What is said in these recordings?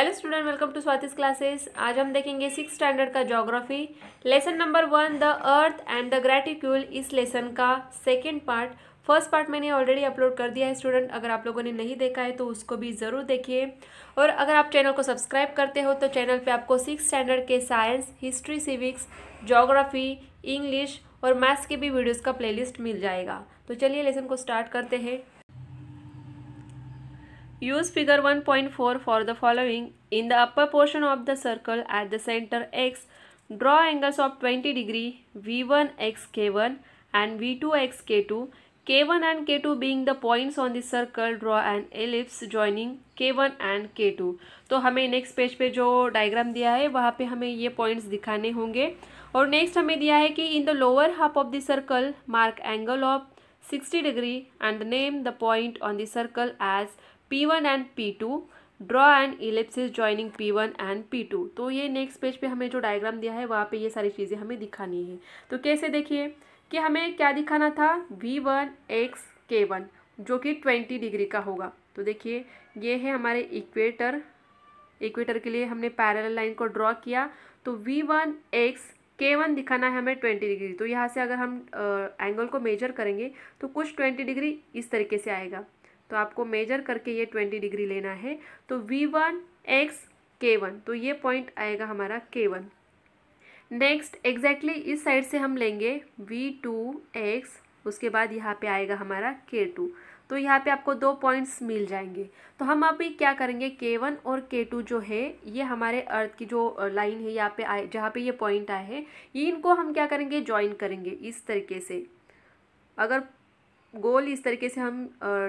Hello student welcome to Swati's classes आज हम देखेंगे सिक्स स्टैंडर्ड का geography lesson number one the earth and the graticule इस lesson का सेकेंड पार्ट फर्स्ट पार्ट मैंने ऑलरेडी अपलोड कर दिया है स्टूडेंट अगर आप लोगों ने नहीं देखा है तो उसको भी ज़रूर देखिए और अगर आप चैनल को सब्सक्राइब करते हो तो चैनल पर आपको सिक्स स्टैंडर्ड के science history civics geography English और मैथ्स के भी वीडियोज़ का प्लेलिस्ट मिल जाएगा तो चलिए लेसन को स्टार्ट करते हैं Use figure 1.4 for the following. In the upper portion of the circle at the center x, draw angles of 20 degree V1 x K1 and V2 x K2. K1 and K2 being the points on the circle, draw an ellipse joining K1 and K2. तो हमें next page पे जो diagram दिया है वहाँ पे हमें ये points दिखाने होंगे और next हमें दिया है कि in the lower half of the circle, mark angle of 60 degree and name the point on the circle as P1 and P2 draw and ellipses joining P1 and P2 तो ये next page पे हमें जो diagram दिया है वहाँ पे ये सारी चीज़ें हमें दिखानी है तो कैसे देखिए कि हमें क्या दिखाना था V1 one X K one जो कि ट्वेंटी डिग्री का होगा तो देखिए ये है हमारे इक्वेटर इक्वेटर के लिए हमने पैरल लाइन को ड्रॉ किया तो V one X K one दिखाना है हमें ट्वेंटी डिग्री तो यहाँ से अगर हम एंगल को मेजर करेंगे तो कुछ ट्वेंटी डिग्री इस तरीके से आएगा तो आपको मेजर करके ये ट्वेंटी डिग्री लेना है तो V one X K one तो ये पॉइंट आएगा हमारा के वन नेक्स्ट एग्जैक्टली इस साइड से हम लेंगे वी टू एक्स उसके बाद यहाँ पे आएगा हमारा के टू तो यहाँ पे आपको दो पॉइंट्स मिल जाएंगे तो हम अभी क्या करेंगे के वन और के टू जो है ये हमारे अर्थ की जो लाइन है यहाँ पे आए जहाँ पे ये पॉइंट आए हैं इनको हम क्या करेंगे ज्वाइन करेंगे इस तरीके से अगर गोल इस तरीके से हम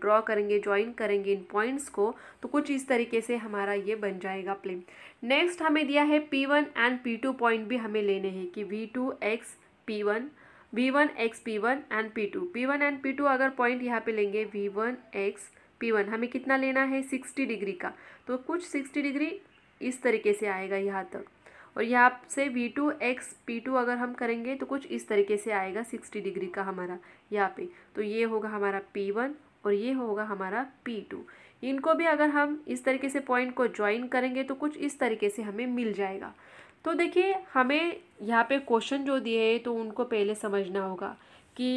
ड्रॉ करेंगे ज्वाइन करेंगे इन पॉइंट्स को तो कुछ इस तरीके से हमारा ये बन जाएगा प्लेन नेक्स्ट हमें दिया है P one and P two point भी हमें लेने हैं कि V two X P one V one X P one and P two P one and P two अगर पॉइंट यहाँ पे लेंगे V one X P one हमें कितना लेना है सिक्सटी डिग्री का तो कुछ सिक्सटी डिग्री इस तरीके से आएगा यहाँ तक और यहाँ से V two X P two अगर हम करेंगे तो कुछ इस तरीके से आएगा सिक्सटी डिग्री का हमारा यहाँ पे तो ये होगा हमारा पी वन और ये होगा हमारा पी टू इनको भी अगर हम इस तरीके से पॉइंट को ज्वाइन करेंगे तो कुछ इस तरीके से हमें मिल जाएगा तो देखिए हमें यहाँ पे क्वेश्चन जो दिए हैं तो उनको पहले समझना होगा कि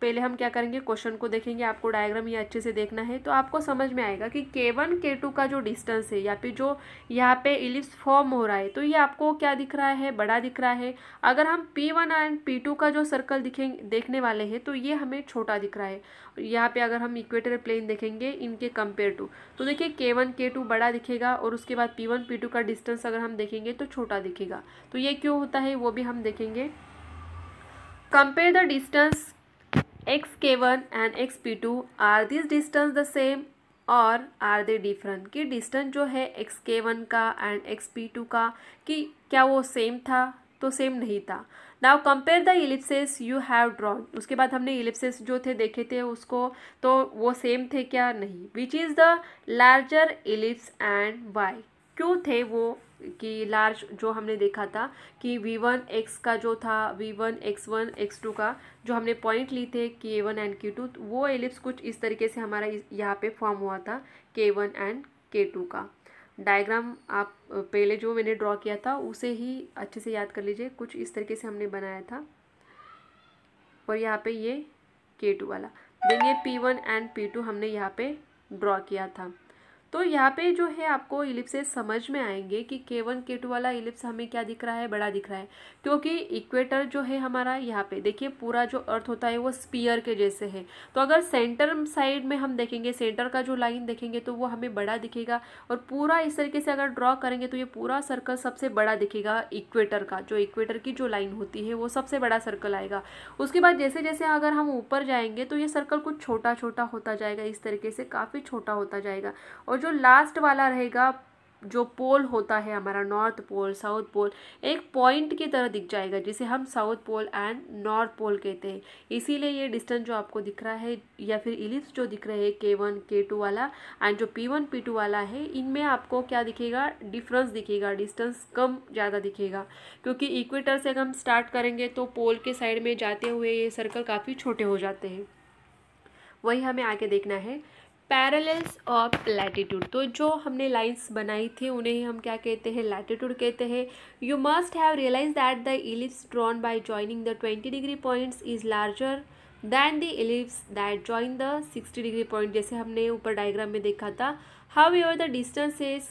पहले हम क्या करेंगे क्वेश्चन को देखेंगे आपको डायग्राम ये अच्छे से देखना है तो आपको समझ में आएगा कि के वन के टू का जो डिस्टेंस है या फिर जो यहाँ पे इलिप्स फॉर्म हो रहा है तो ये आपको क्या दिख रहा है बड़ा दिख रहा है अगर हम P one and P two का जो सर्कल दिखेंगे देखने वाले हैं तो ये हमें छोटा दिख रहा है यहाँ पे अगर हम इक्वेटर प्लेन देखेंगे इनके कंपेयर टू तो देखिए के वन के टू बड़ा दिखेगा और उसके बाद पी वन पी टू का डिस्टेंस अगर हम देखेंगे तो छोटा दिखेगा तो ये क्यों होता है वो भी हम देखेंगे compare the distance X K one and X P two are this distance the same और आर दे डिफरेंट कि डिस्टेंस जो है एक्स के वन का एंड एक्स पी टू का कि क्या वो सेम था तो सेम नहीं था now compare the ellipses you have drawn उसके बाद हमने इलिप्सिस जो थे देखे थे उसको तो वो सेम थे क्या नहीं which is the larger ellipse and why क्यों थे वो कि लार्ज जो हमने देखा था कि वी वन एक्स का जो था V one X one X two का जो हमने पॉइंट ली थे K one and K two वो एलिप्स कुछ इस तरीके से हमारा यहाँ पे फॉर्म हुआ था K one and K two का डायग्राम आप पहले जो मैंने ड्रॉ किया था उसे ही अच्छे से याद कर लीजिए कुछ इस तरीके से हमने बनाया था और यहाँ पे ये के टू वाला देन ये P one and P two हमने यहाँ पे ड्रॉ किया था तो यहाँ पे जो है आपको इलिप्सेस समझ में आएंगे कि के वन के टू वाला इलिप्स हमें क्या दिख रहा है बड़ा दिख रहा है क्योंकि इक्वेटर जो है हमारा यहाँ पे देखिए पूरा जो अर्थ होता है वो स्पीयर के जैसे है तो अगर सेंटर साइड में हम देखेंगे सेंटर का जो लाइन देखेंगे तो वो हमें बड़ा दिखेगा और पूरा इस तरीके से अगर ड्रॉ करेंगे तो ये पूरा सर्कल सबसे बड़ा दिखेगा इक्वेटर का जो इक्वेटर की जो लाइन होती है वो सबसे बड़ा सर्कल आएगा उसके बाद जैसे जैसे अगर हम ऊपर जाएंगे तो ये सर्कल कुछ छोटा छोटा होता जाएगा इस तरीके से काफ़ी छोटा होता जाएगा और और जो लास्ट वाला रहेगा जो पोल होता है हमारा नॉर्थ पोल साउथ पोल एक पॉइंट की तरह दिख जाएगा जिसे हम south pole and north pole कहते हैं इसीलिए ये डिस्टेंस जो आपको दिख रहा है या फिर इलिप्स जो दिख रहे हैं के वन के टू वाला एंड जो पी वन पी टू वाला है इनमें आपको क्या दिखेगा डिफरेंस दिखेगा डिस्टेंस कम ज़्यादा दिखेगा क्योंकि इक्वेटर से अगर हम स्टार्ट करेंगे तो पोल के साइड में जाते हुए ये सर्कल काफ़ी छोटे हो जाते हैं वही हमें आगे देखना है पैरेलल्स ऑफ लैटिट्यूड तो जो हमने लाइंस बनाई थी उन्हें हम क्या कहते हैं लैटिट्यूड कहते हैं you must have realize that the ellipse drawn by joining the twenty degree points is larger than the ellipse that join the sixty degree point जैसे हमने ऊपर डायग्राम में देखा था how your the distance is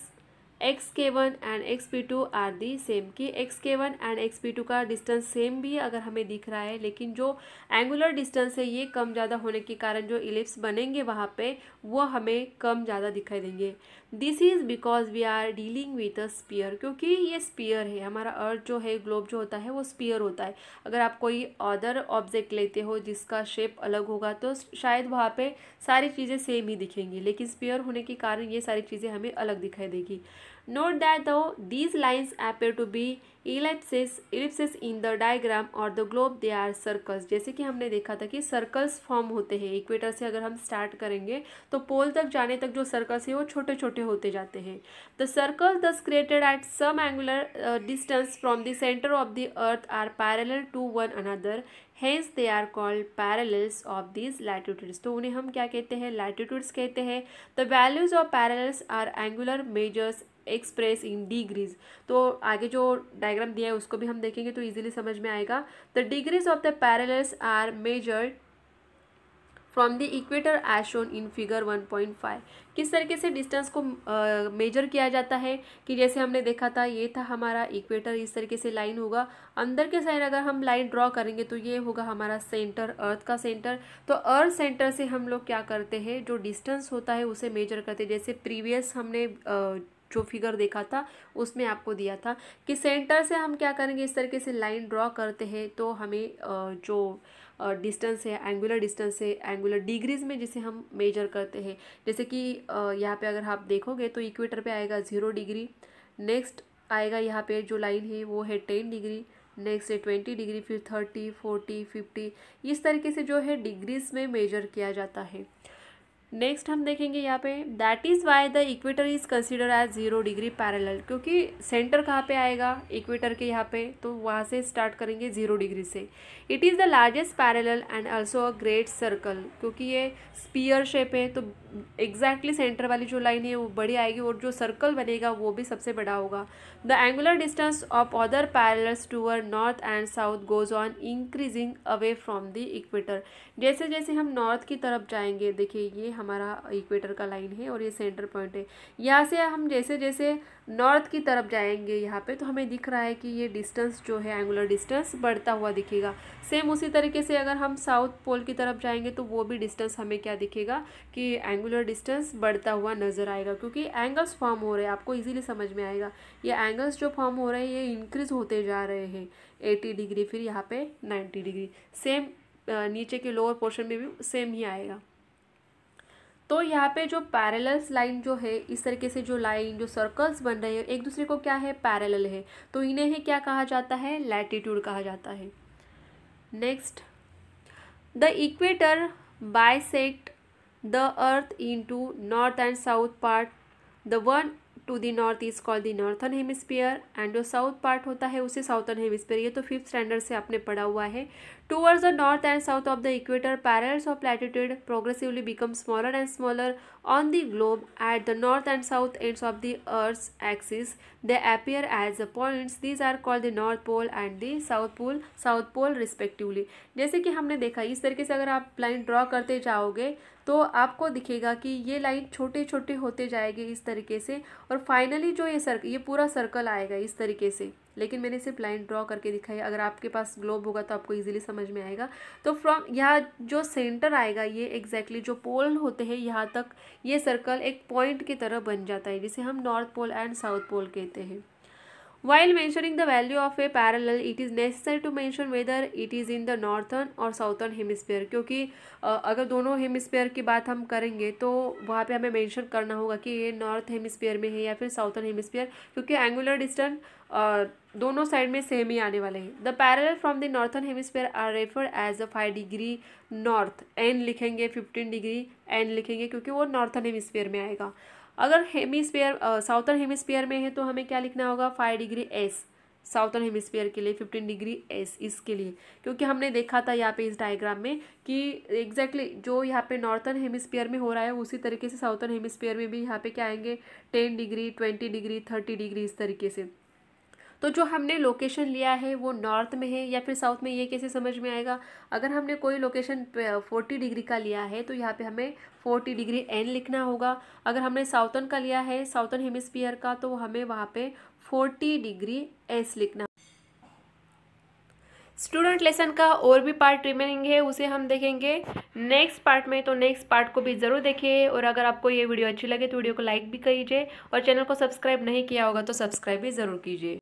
X K one and X P two are the same कि X K one and X P two का distance same भी है अगर हमें दिख रहा है लेकिन जो एंगुलर डिस्टेंस है ये कम ज़्यादा होने के कारण जो इलिप्स बनेंगे वहाँ पे वो हमें कम ज़्यादा दिखाई देंगे this is because we are dealing with a sphere क्योंकि ये स्पीयर है हमारा अर्थ जो है ग्लोब जो होता है वो स्पीयर होता है अगर आप कोई अदर ऑब्जेक्ट लेते हो जिसका शेप अलग होगा तो शायद वहाँ पर सारी चीज़ें सेम ही दिखेंगी लेकिन स्पीयर होने के कारण ये सारी चीज़ें हमें अलग दिखाई देगी Note that though these lines appear to be ellipses, ellipses in the diagram or the globe they are circles. जैसे कि हमने देखा था कि सर्कल्स फॉर्म होते हैं इक्वेटर से अगर हम स्टार्ट करेंगे तो पोल तक जाने तक जो सर्कल्स है वो छोटे छोटे होते जाते हैं the circle thus created at some angular distance from the centre of the earth are parallel to one another hence they are called parallels of these latitudes तो उन्हें हम क्या कहते हैं लैटिट्यूड्स कहते हैं the values of parallels are angular measures express in degrees तो आगे जो डायग्राम दिया है उसको भी हम देखेंगे तो ईजिली समझ में आएगा the degrees of the parallels are measure from the equator as shown in figure one point five किस तरीके से डिस्टेंस को मेजर किया जाता है कि जैसे हमने देखा था ये था हमारा इक्वेटर इस तरीके से लाइन होगा अंदर के साइड अगर हम लाइन ड्रॉ करेंगे तो ये होगा हमारा सेंटर अर्थ का सेंटर तो अर्थ सेंटर से हम लोग क्या करते हैं जो डिस्टेंस होता है उसे मेजर करते हैं जैसे प्रीवियस हमने uh, जो फिगर देखा था उसमें आपको दिया था कि सेंटर से हम क्या करेंगे इस तरीके से लाइन ड्रॉ करते हैं तो हमें जो डिस्टेंस है एंगुलर डिस्टेंस है एंगुलर डिग्रीज में जिसे हम मेजर करते हैं जैसे कि यहाँ पे अगर आप देखोगे तो इक्वेटर पे आएगा ज़ीरो डिग्री नेक्स्ट आएगा यहाँ पे जो लाइन है वो है टेन डिग्री नेक्स्ट है ट्वेंटी डिग्री फिर थर्टी फोर्टी फिफ्टी इस तरीके से जो है डिग्रीज में मेजर किया जाता है नेक्स्ट हम देखेंगे यहाँ पे that is why the equator is consider as zero degree parallel क्योंकि सेंटर कहाँ पे आएगा इक्वेटर के यहाँ पे तो वहाँ से स्टार्ट करेंगे ज़ीरो डिग्री से it is the largest parallel and also a great circle क्योंकि ये स्पीयर शेप है तो एग्जैक्टली exactly सेंटर वाली जो लाइन है वो बड़ी आएगी और जो सर्कल बनेगा वो भी सबसे बड़ा होगा the angular distance of other parallels towards north and south goes on increasing away from the equator जैसे जैसे हम नॉर्थ की तरफ जाएंगे देखिए ये हम हमारा इक्वेटर का लाइन है और ये सेंटर पॉइंट है यहाँ से हम जैसे जैसे नॉर्थ की तरफ जाएंगे यहाँ पे तो हमें दिख रहा है कि ये डिस्टेंस जो है एंगुलर डिस्टेंस बढ़ता हुआ दिखेगा सेम उसी तरीके से अगर हम साउथ पोल की तरफ जाएंगे तो वो भी डिस्टेंस हमें क्या दिखेगा कि एंगुलर डिस्टेंस बढ़ता हुआ नजर आएगा क्योंकि एंगल्स फॉर्म हो रहे हैं आपको ईजीली समझ में आएगा ये एंगल्स जो फॉर्म हो रहे हैं ये इंक्रीज होते जा रहे हैं एटी डिग्री फिर यहाँ पर नाइन्टी डिग्री सेम नीचे के लोअर पोर्शन में भी सेम ही आएगा तो यहाँ पे जो पैरेलल्स लाइन जो है इस तरीके से जो लाइन जो सर्कल्स बन रहे हैं एक दूसरे को क्या है पैरेलल है तो इन्हें है क्या कहा जाता है लैटिट्यूड कहा जाता है next the equator bisect the earth into north and south part the one to the north is call the northern hemisphere and जो साउथ पार्ट होता है उसे साउथर्न हेमिस्फीयर ये तो फिफ्थ स्टैंडर्ड से आपने पढ़ा हुआ है towards the north and south of the equator parallels of latitude progressively become smaller and smaller on the globe at the north and south ends of the earth axis they appear as the points these are called the north pole and the south pole south pole respectively जैसे कि हमने देखा इस तरीके से अगर आप line draw करते जाओगे तो आपको दिखेगा कि ये लाइन छोटे छोटे होते जाएगी इस तरीके से और फाइनली जो ये सर्कल ये पूरा सर्कल आएगा इस तरीके से लेकिन मैंने सिर्फ लाइन ड्रॉ करके दिखाई अगर आपके पास ग्लोब होगा तो आपको इजीली समझ में आएगा तो फ्रॉम यहाँ जो सेंटर आएगा ये एग्जैक्टली exactly जो पोल होते हैं यहाँ तक ये सर्कल एक पॉइंट की तरह बन जाता है जिसे हम north pole and south pole कहते हैं While mentioning the value of a parallel it is necessary to mention whether it is in the northern और southern hemisphere क्योंकि अगर दोनों हेमिस्फेयर की बात हम करेंगे तो वहाँ पर हमें मैंशन करना होगा कि ये नॉर्थ हेमिस्फेयर में है या फिर साउथर्न हेमिस्फेयर क्योंकि एंगुलर डिस्टेंस दोनों साइड में सेम ही आने वाले हैं the parallel from the northern hemisphere are referred as a five degree north N लिखेंगे फिफ्टीन डिग्री एन लिखेंगे क्योंकि वो नॉर्थन हेमिस्फेयर में आएगा अगर हेमिसफेयर साउथर्न हेमिसफेयर में है तो हमें क्या लिखना होगा five degree S southern hemisphere के लिए फिफ्टीन डिग्री एस इसके लिए क्योंकि हमने देखा था यहाँ पे इस डायग्राम में कि एग्जैक्टली exactly जो यहाँ पे नॉर्थर्न हेमिस्फीयर में हो रहा है उसी तरीके से साउथर्न हेमिस्फीयर में भी यहाँ पे क्या आएंगे ten degree twenty degree thirty degree इस तरीके से तो जो हमने लोकेशन लिया है वो नॉर्थ में है या फिर साउथ में ये कैसे समझ में आएगा अगर हमने कोई लोकेशन फोर्टी डिग्री का लिया है तो यहाँ पे हमें फोर्टी डिग्री एन लिखना होगा अगर हमने साउथन का लिया है साउथन हेमिस्फीयर का तो हमें वहाँ पे फोर्टी डिग्री एस लिखना स्टूडेंट लेसन का और भी पार्ट रिमेनिंग है उसे हम देखेंगे नेक्स्ट पार्ट में तो नेक्स्ट पार्ट को भी ज़रूर देखिए और अगर आपको ये वीडियो अच्छी लगे तो वीडियो को लाइक भी कीजिए और चैनल को सब्सक्राइब नहीं किया होगा तो सब्सक्राइब भी ज़रूर कीजिए